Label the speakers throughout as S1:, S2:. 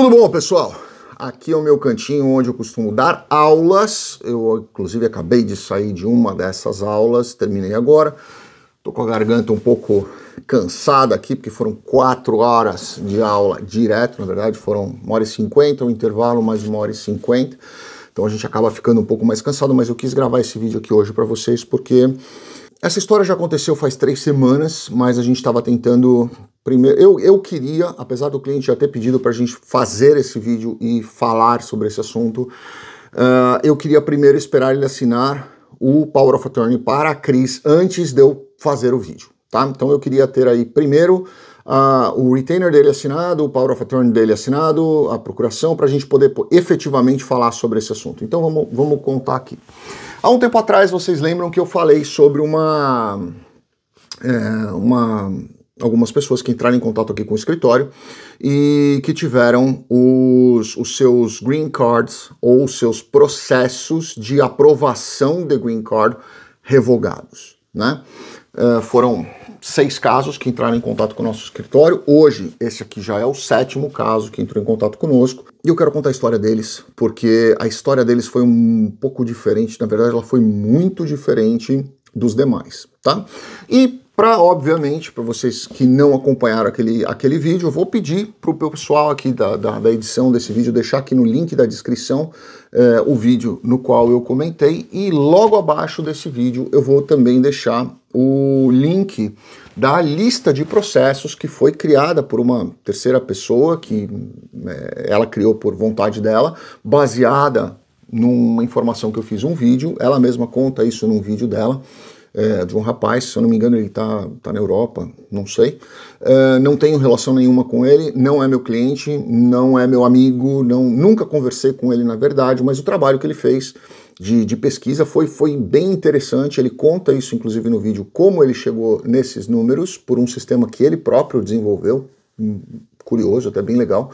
S1: Tudo bom, pessoal? Aqui é o meu cantinho onde eu costumo dar aulas. Eu, inclusive, acabei de sair de uma dessas aulas, terminei agora. Tô com a garganta um pouco cansada aqui, porque foram quatro horas de aula direto, na verdade, foram uma hora e cinquenta, um intervalo mais uma hora e cinquenta. Então a gente acaba ficando um pouco mais cansado, mas eu quis gravar esse vídeo aqui hoje para vocês porque essa história já aconteceu faz três semanas, mas a gente estava tentando. Primeiro, eu, eu queria, apesar do cliente já ter pedido para a gente fazer esse vídeo e falar sobre esse assunto, uh, eu queria primeiro esperar ele assinar o Power of Attorney para a Cris antes de eu fazer o vídeo, tá? Então eu queria ter aí primeiro uh, o retainer dele assinado, o Power of Attorney dele assinado, a procuração, para a gente poder efetivamente falar sobre esse assunto. Então vamos, vamos contar aqui. Há um tempo atrás, vocês lembram que eu falei sobre uma. É, uma algumas pessoas que entraram em contato aqui com o escritório e que tiveram os, os seus green cards ou os seus processos de aprovação de green card revogados, né? É, foram seis casos que entraram em contato com o nosso escritório. Hoje, esse aqui já é o sétimo caso que entrou em contato conosco. E eu quero contar a história deles, porque a história deles foi um pouco diferente. Na verdade, ela foi muito diferente dos demais, tá? E para, obviamente, para vocês que não acompanharam aquele, aquele vídeo, eu vou pedir para o pessoal aqui da, da, da, edição desse vídeo deixar aqui no link da descrição eh, o vídeo no qual eu comentei e logo abaixo desse vídeo eu vou também deixar o link da lista de processos que foi criada por uma terceira pessoa que é, ela criou por vontade dela, baseada numa informação que eu fiz um vídeo. Ela mesma conta isso num vídeo dela. É, de um rapaz, se eu não me engano, ele está tá na Europa, não sei. É, não tenho relação nenhuma com ele, não é meu cliente, não é meu amigo, não, nunca conversei com ele na verdade, mas o trabalho que ele fez de, de, pesquisa foi, foi bem interessante. Ele conta isso, inclusive, no vídeo, como ele chegou nesses números por um sistema que ele próprio desenvolveu. Hum, curioso, até bem legal.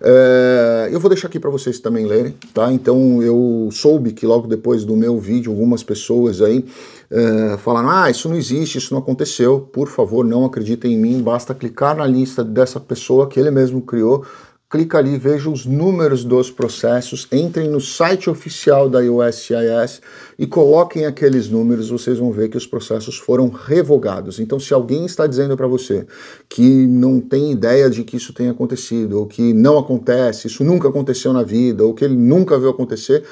S1: É, eu vou deixar aqui para vocês também lerem, tá? Então eu soube que logo depois do meu vídeo, algumas pessoas aí é, falaram: ah, isso não existe, isso não aconteceu. Por favor, não acreditem em mim. Basta clicar na lista dessa pessoa que ele mesmo criou clica ali, veja os números dos processos, entrem no site oficial da USCIS e coloquem aqueles números, vocês vão ver que os processos foram revogados. Então, se alguém está dizendo para você que não tem ideia de que isso tenha acontecido, ou que não acontece, isso nunca aconteceu na vida, ou que ele nunca viu acontecer,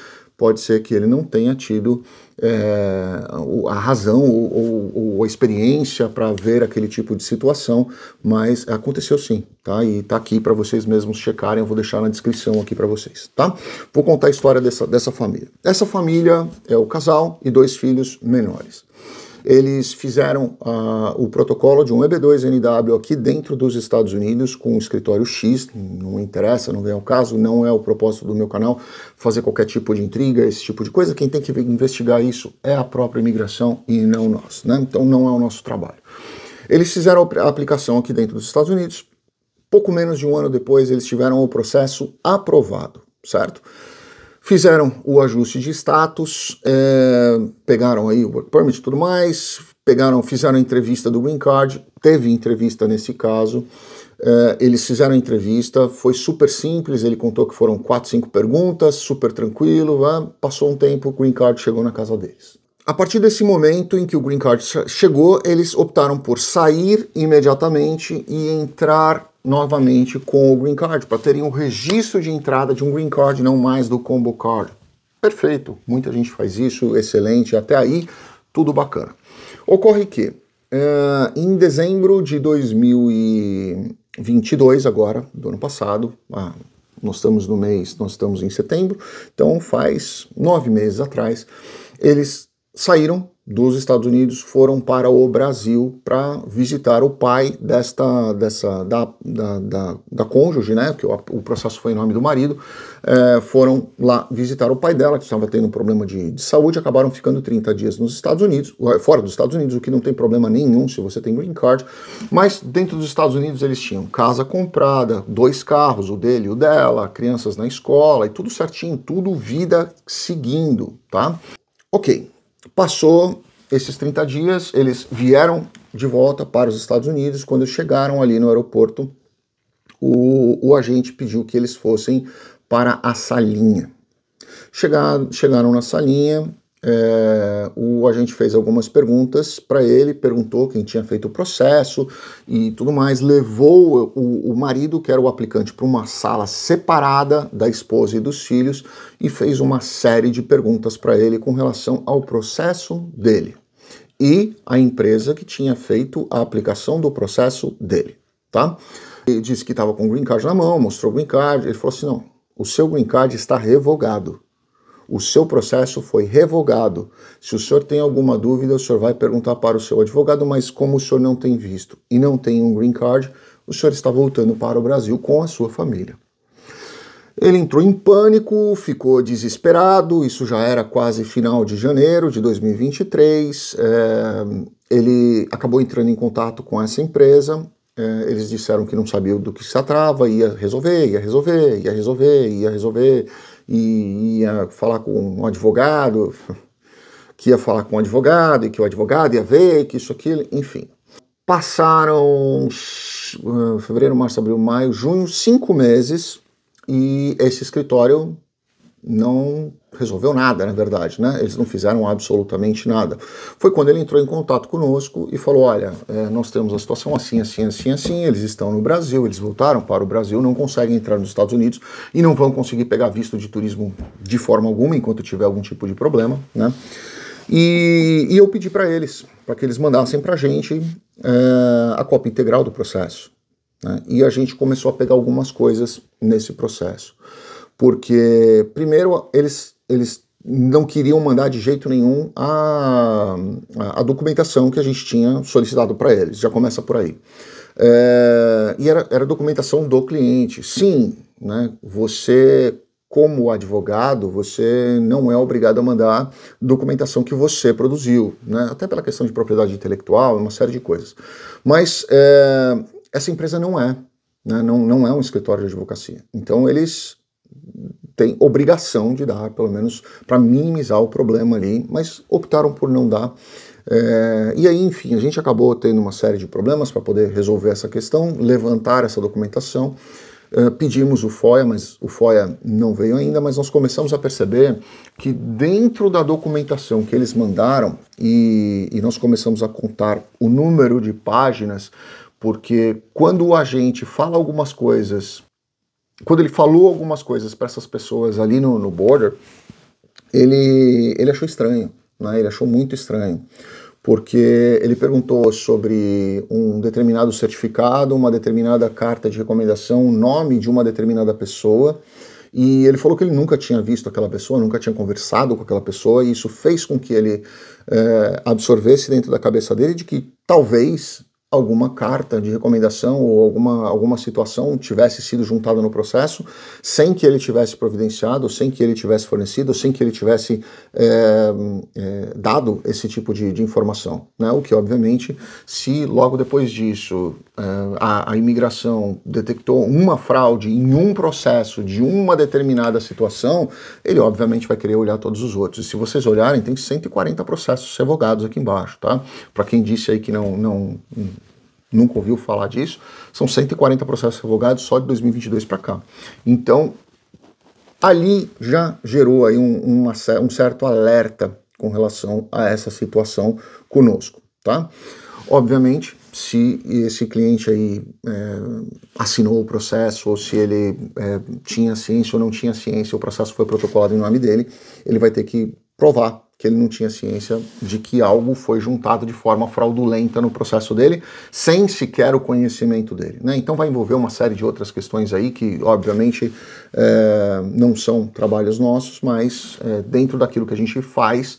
S1: pode ser que ele não tenha tido é, a razão ou, ou a experiência para ver aquele tipo de situação, mas aconteceu sim, tá? E tá aqui para vocês mesmos checarem, eu vou deixar na descrição aqui para vocês, tá? Vou contar a história dessa, dessa família. Essa família é o casal e dois filhos menores eles fizeram uh, o protocolo de um EB2NW aqui dentro dos Estados Unidos com o escritório X, não interessa, não vem ao caso, não é o propósito do meu canal fazer qualquer tipo de intriga, esse tipo de coisa. Quem tem que investigar isso é a própria imigração e não nós, né? Então não é o nosso trabalho. Eles fizeram a aplicação aqui dentro dos Estados Unidos. Pouco menos de um ano depois, eles tiveram o processo aprovado, certo? Fizeram o ajuste de status, é, pegaram aí o work permit e tudo mais, pegaram, fizeram a entrevista do green card, teve entrevista nesse caso, é, eles fizeram a entrevista, foi super simples, ele contou que foram quatro, cinco perguntas, super tranquilo, é, passou um tempo, o green card chegou na casa deles. A partir desse momento em que o green card chegou, eles optaram por sair imediatamente e entrar novamente com o green card, para terem um registro de entrada de um green card, não mais do combo card. Perfeito, muita gente faz isso, excelente, até aí tudo bacana. Ocorre que uh, em dezembro de 2022, agora, do ano passado, ah, nós estamos no mês, nós estamos em setembro, então faz nove meses atrás, eles saíram dos Estados Unidos foram para o Brasil para visitar o pai desta dessa da, da, da, da cônjuge, né? Que o, o, processo foi em nome do marido. É, foram lá visitar o pai dela que estava tendo um problema de, de, saúde, acabaram ficando 30 dias nos Estados Unidos, fora dos Estados Unidos, o que não tem problema nenhum se você tem green card. Mas dentro dos Estados Unidos eles tinham casa comprada, dois carros, o dele e o dela, crianças na escola e tudo certinho, tudo vida seguindo, tá? Ok, Passou esses 30 dias, eles vieram de volta para os Estados Unidos. Quando chegaram ali no aeroporto, o, o agente pediu que eles fossem para a salinha. Chegaram, chegaram na salinha, é, o agente fez algumas perguntas para ele, perguntou quem tinha feito o processo e tudo mais, levou o, o marido, que era o aplicante, para uma sala separada da esposa e dos filhos e fez uma série de perguntas para ele com relação ao processo dele e a empresa que tinha feito a aplicação do processo dele, tá? Ele disse que estava com o green card na mão, mostrou o green card, ele falou assim, não, o seu green card está revogado o seu processo foi revogado. Se o senhor tem alguma dúvida, o senhor vai perguntar para o seu advogado, mas como o senhor não tem visto e não tem um green card, o senhor está voltando para o Brasil com a sua família. Ele entrou em pânico, ficou desesperado, isso já era quase final de janeiro de 2023. É, eh, ele acabou entrando em contato com essa empresa, eh, eles disseram que não sabiam do que se tratava, ia resolver, ia resolver, ia resolver, ia resolver e ia falar com um advogado, que ia falar com um advogado, e que o advogado ia ver, que isso, aquilo, enfim. Passaram eh, fevereiro, março, abril, maio, junho, cinco meses, e esse escritório não resolveu nada, na verdade, né? Eles não fizeram absolutamente nada. Foi quando ele entrou em contato conosco e falou: olha, é, nós temos a situação assim, assim, assim, assim. Eles estão no Brasil, eles voltaram para o Brasil, não conseguem entrar nos Estados Unidos e não vão conseguir pegar visto de turismo de forma alguma enquanto tiver algum tipo de problema, né? E, e eu pedi para eles, para que eles mandassem para a gente é, a cópia integral do processo. Né? E a gente começou a pegar algumas coisas nesse processo porque primeiro eles, eles não queriam mandar de jeito nenhum a, a, documentação que a gente tinha solicitado para eles, já começa por aí. É, e era, era documentação do cliente. Sim, né, você como advogado, você não é obrigado a mandar documentação que você produziu, né? até pela questão de propriedade intelectual, uma série de coisas. Mas é, essa empresa não é, né? não, não é um escritório de advocacia. Então, eles tem obrigação de dar, pelo menos para minimizar o problema ali, mas optaram por não dar. É, e aí, enfim, a gente acabou tendo uma série de problemas para poder resolver essa questão, levantar essa documentação. Uh, pedimos o FOIA, mas o FOIA não veio ainda, mas nós começamos a perceber que dentro da documentação que eles mandaram, e, e nós começamos a contar o número de páginas, porque quando o agente fala algumas coisas quando ele falou algumas coisas para essas pessoas ali no, no border, ele, ele achou estranho, né? ele achou muito estranho, porque ele perguntou sobre um determinado certificado, uma determinada carta de recomendação, o nome de uma determinada pessoa, e ele falou que ele nunca tinha visto aquela pessoa, nunca tinha conversado com aquela pessoa, e isso fez com que ele é, absorvesse dentro da cabeça dele de que talvez alguma carta de recomendação ou alguma, alguma situação tivesse sido juntada no processo, sem que ele tivesse providenciado, sem que ele tivesse fornecido, sem que ele tivesse é, é, dado esse tipo de, de, informação. Né? O que, obviamente, se logo depois disso é, a, a imigração detectou uma fraude em um processo de uma determinada situação, ele, obviamente, vai querer olhar todos os outros. E se vocês olharem, tem 140 processos revogados aqui embaixo, tá? Para quem disse aí que não, não nunca ouviu falar disso, são 140 processos revogados só de 2022 para cá. Então, ali já gerou aí um, um certo alerta com relação a essa situação conosco, tá? Obviamente, se esse cliente aí é, assinou o processo ou se ele é, tinha ciência ou não tinha ciência, o processo foi protocolado em nome dele, ele vai ter que provar que ele não tinha ciência de que algo foi juntado de forma fraudulenta no processo dele, sem sequer o conhecimento dele. Né? Então vai envolver uma série de outras questões aí que, obviamente, é, não são trabalhos nossos, mas é, dentro daquilo que a gente faz,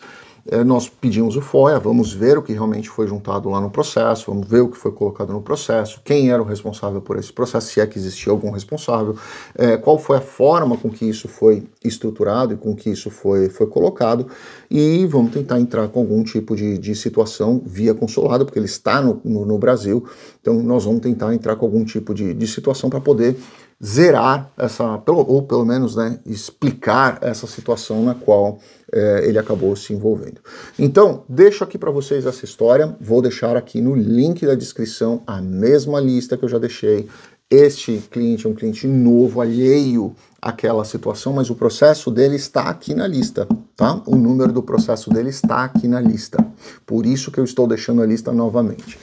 S1: é, nós pedimos o FOIA, vamos ver o que realmente foi juntado lá no processo, vamos ver o que foi colocado no processo, quem era o responsável por esse processo, se é que existia algum responsável, é, qual foi a forma com que isso foi estruturado e com que isso foi, foi colocado, e vamos tentar entrar com algum tipo de, de situação via consulado, porque ele está no, no, no Brasil, então nós vamos tentar entrar com algum tipo de, de situação para poder zerar essa, ou pelo menos né, explicar essa situação na qual é, ele acabou se envolvendo. Então, deixo aqui para vocês essa história, vou deixar aqui no link da descrição a mesma lista que eu já deixei. Este cliente é um cliente novo, alheio àquela situação, mas o processo dele está aqui na lista, tá? O número do processo dele está aqui na lista. Por isso que eu estou deixando a lista novamente.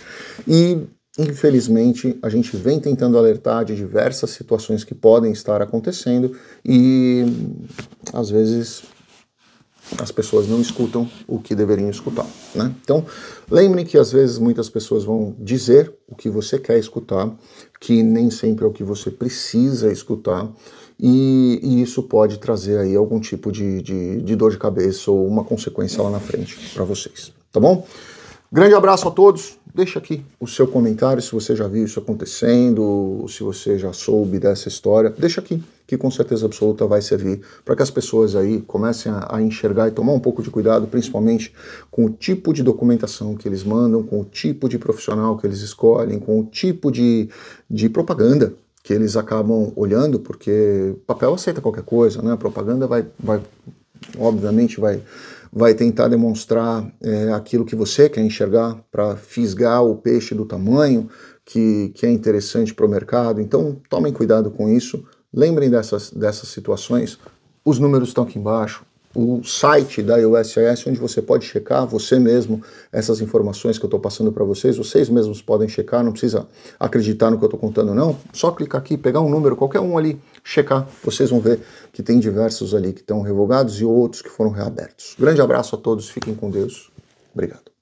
S1: E infelizmente, a gente vem tentando alertar de diversas situações que podem estar acontecendo e às vezes as pessoas não escutam o que deveriam escutar. Né? Então, lembre que às vezes muitas pessoas vão dizer o que você quer escutar, que nem sempre é o que você precisa escutar, e, e isso pode trazer aí algum tipo de, de, de dor de cabeça ou uma consequência lá na frente para vocês. Tá bom? Grande abraço a todos, deixa aqui o seu comentário se você já viu isso acontecendo, se você já soube dessa história, deixa aqui que com certeza absoluta vai servir para que as pessoas aí comecem a, a, enxergar e tomar um pouco de cuidado, principalmente com o tipo de documentação que eles mandam, com o tipo de profissional que eles escolhem, com o tipo de, de propaganda que eles acabam olhando, porque papel aceita qualquer coisa, né? A propaganda vai, vai obviamente, vai vai tentar demonstrar é, aquilo que você quer enxergar para fisgar o peixe do tamanho que, que é interessante para o mercado. Então, tomem cuidado com isso, lembrem dessas, dessas situações. Os números estão aqui embaixo, o site da USIS, onde você pode checar você mesmo essas informações que eu estou passando para vocês. Vocês mesmos podem checar, não precisa acreditar no que eu estou contando, não. Só clicar aqui, pegar um número, qualquer um ali, checar. Vocês vão ver que tem diversos ali que estão revogados e outros que foram reabertos. Grande abraço a todos, fiquem com Deus. Obrigado.